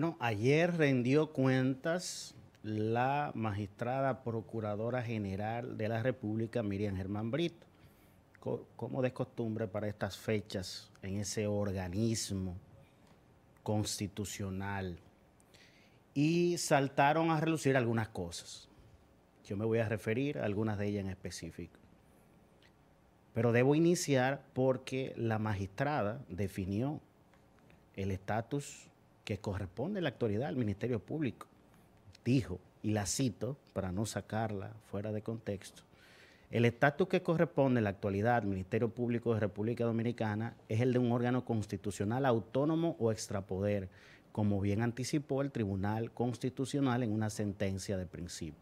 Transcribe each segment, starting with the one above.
Bueno, ayer rendió cuentas la magistrada procuradora general de la República, Miriam Germán Brito, como de costumbre para estas fechas en ese organismo constitucional. Y saltaron a relucir algunas cosas. Yo me voy a referir a algunas de ellas en específico. Pero debo iniciar porque la magistrada definió el estatus que corresponde en la actualidad al Ministerio Público, dijo, y la cito para no sacarla fuera de contexto, el estatus que corresponde en la actualidad al Ministerio Público de República Dominicana es el de un órgano constitucional autónomo o extrapoder, como bien anticipó el Tribunal Constitucional en una sentencia de principio.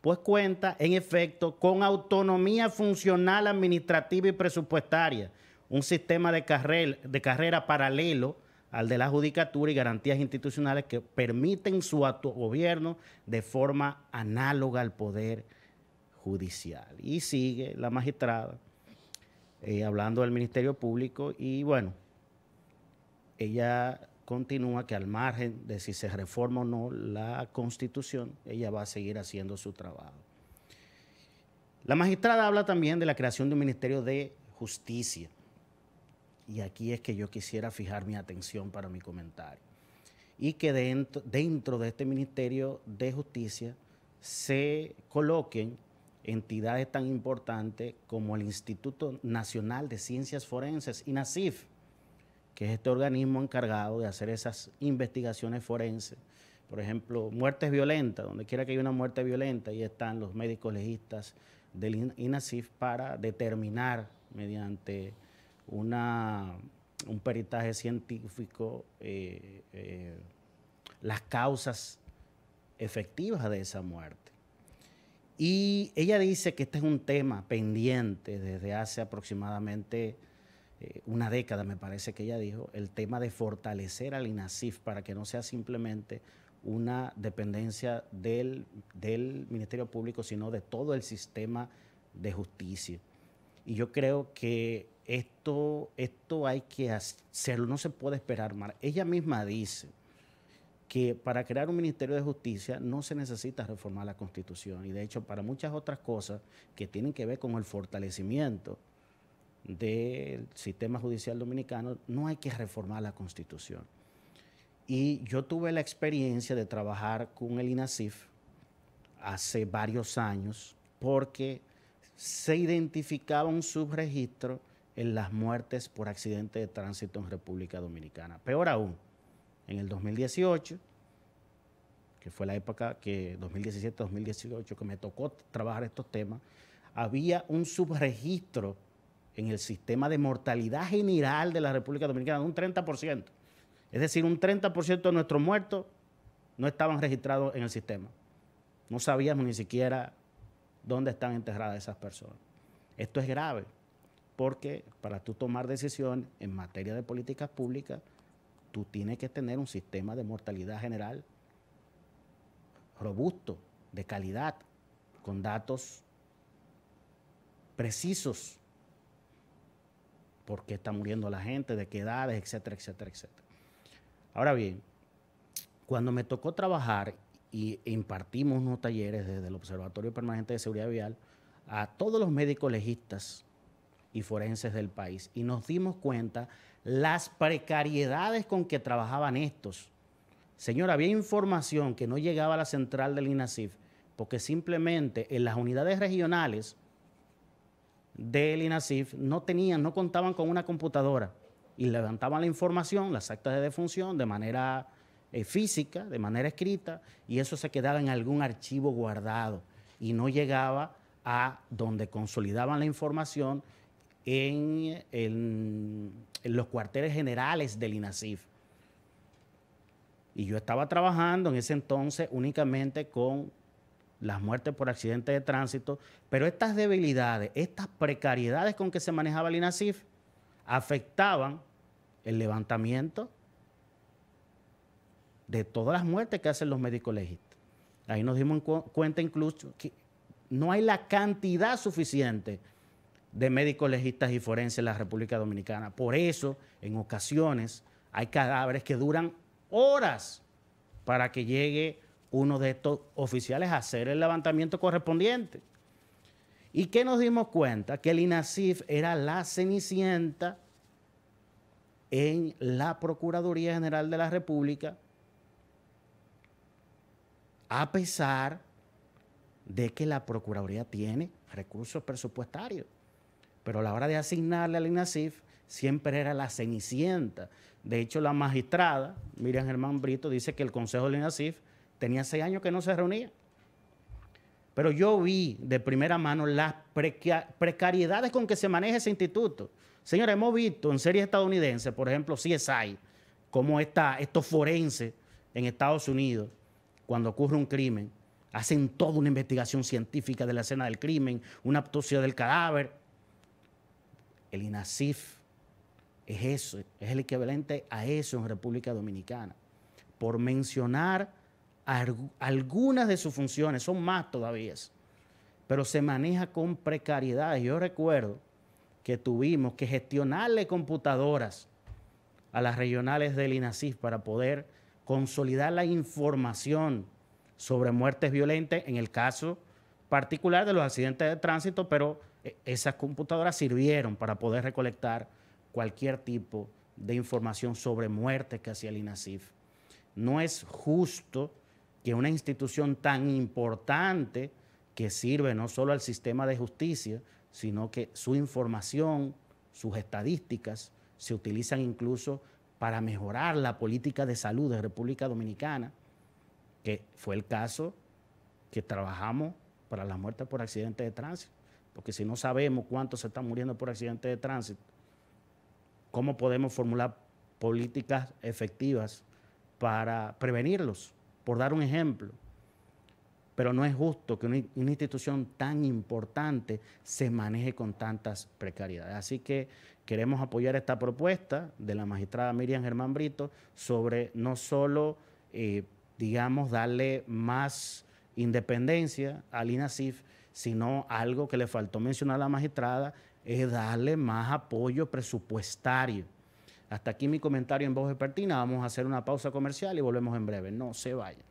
Pues cuenta, en efecto, con autonomía funcional, administrativa y presupuestaria, un sistema de, de carrera paralelo al de la Judicatura y garantías institucionales que permiten su gobierno de forma análoga al poder judicial. Y sigue la magistrada eh, hablando del Ministerio Público y bueno, ella continúa que al margen de si se reforma o no la constitución, ella va a seguir haciendo su trabajo. La magistrada habla también de la creación de un Ministerio de Justicia y aquí es que yo quisiera fijar mi atención para mi comentario, y que dentro, dentro de este Ministerio de Justicia se coloquen entidades tan importantes como el Instituto Nacional de Ciencias Forenses, INACIF, que es este organismo encargado de hacer esas investigaciones forenses. Por ejemplo, muertes violentas, donde quiera que haya una muerte violenta, ahí están los médicos legistas del INACIF para determinar mediante una, un peritaje científico, eh, eh, las causas efectivas de esa muerte. Y ella dice que este es un tema pendiente desde hace aproximadamente eh, una década, me parece que ella dijo, el tema de fortalecer al INASIF para que no sea simplemente una dependencia del, del Ministerio Público, sino de todo el sistema de justicia. Y yo creo que esto, esto hay que hacerlo, no se puede esperar más. Ella misma dice que para crear un Ministerio de Justicia no se necesita reformar la Constitución y de hecho para muchas otras cosas que tienen que ver con el fortalecimiento del sistema judicial dominicano no hay que reformar la Constitución. Y yo tuve la experiencia de trabajar con el INASIF hace varios años porque se identificaba un subregistro en las muertes por accidente de tránsito en República Dominicana. Peor aún, en el 2018, que fue la época que 2017-2018 que me tocó trabajar estos temas, había un subregistro en el sistema de mortalidad general de la República Dominicana un 30%. Es decir, un 30% de nuestros muertos no estaban registrados en el sistema. No sabíamos ni siquiera dónde están enterradas esas personas. Esto es grave porque para tú tomar decisión en materia de políticas públicas, tú tienes que tener un sistema de mortalidad general robusto, de calidad, con datos precisos. ¿Por qué está muriendo la gente? ¿De qué edades? Etcétera, etcétera, etcétera. Ahora bien, cuando me tocó trabajar y impartimos unos talleres desde el Observatorio Permanente de Seguridad Vial a todos los médicos legistas y forenses del país. Y nos dimos cuenta las precariedades con que trabajaban estos. Señor, había información que no llegaba a la central del INASIF, porque simplemente en las unidades regionales del INASIF no tenían, no contaban con una computadora y levantaban la información, las actas de defunción, de manera eh, física, de manera escrita, y eso se quedaba en algún archivo guardado y no llegaba a donde consolidaban la información en, los cuarteles generales del INASIF. Y yo estaba trabajando en ese entonces únicamente con las muertes por accidentes de tránsito, pero estas debilidades, estas precariedades con que se manejaba el INASIF afectaban el levantamiento de todas las muertes que hacen los médicos legistas. Ahí nos dimos cuenta incluso que no hay la cantidad suficiente de médicos legistas y forenses en la República Dominicana. Por eso, en ocasiones, hay cadáveres que duran horas para que llegue uno de estos oficiales a hacer el levantamiento correspondiente. ¿Y qué nos dimos cuenta? Que el INASIF era la cenicienta en la Procuraduría General de la República, a pesar de que la Procuraduría tiene recursos presupuestarios. Pero a la hora de asignarle al INASIF, siempre era la cenicienta. De hecho, la magistrada, Miriam Germán Brito, dice que el Consejo del INASIF tenía seis años que no se reunía. Pero yo vi de primera mano las precariedades con que se maneja ese instituto. Señores, hemos visto en series estadounidenses, por ejemplo, CSI, cómo está, estos forenses en Estados Unidos, cuando ocurre un crimen, hacen toda una investigación científica de la escena del crimen, una autopsia del cadáver, el INASIF es eso, es el equivalente a eso en República Dominicana. Por mencionar algunas de sus funciones, son más todavía, pero se maneja con precariedad. Yo recuerdo que tuvimos que gestionarle computadoras a las regionales del INASIF para poder consolidar la información sobre muertes violentas, en el caso particular de los accidentes de tránsito, pero e-, esas computadoras sirvieron para poder recolectar cualquier tipo de información sobre muertes que hacía el INASIF. No es justo que una institución tan importante que sirve no solo al sistema de justicia, sino que su información, sus estadísticas, se utilizan incluso para mejorar la política de salud de República Dominicana, que fue el caso que trabajamos para las muertes por accidentes de tránsito porque si no sabemos cuántos se están muriendo por accidentes de tránsito, ¿cómo podemos formular políticas efectivas para prevenirlos? Por dar un ejemplo. Pero no es justo que una, institución tan importante se maneje con tantas precariedades. Así que queremos apoyar esta propuesta de la magistrada Miriam Germán Brito sobre no solo, eh, digamos, darle más independencia al INASIF, sino algo que le faltó mencionar a la magistrada, es darle más apoyo presupuestario. Hasta aquí mi comentario en voz de Pertina, Vamos a hacer una pausa comercial y volvemos en breve. No se vayan.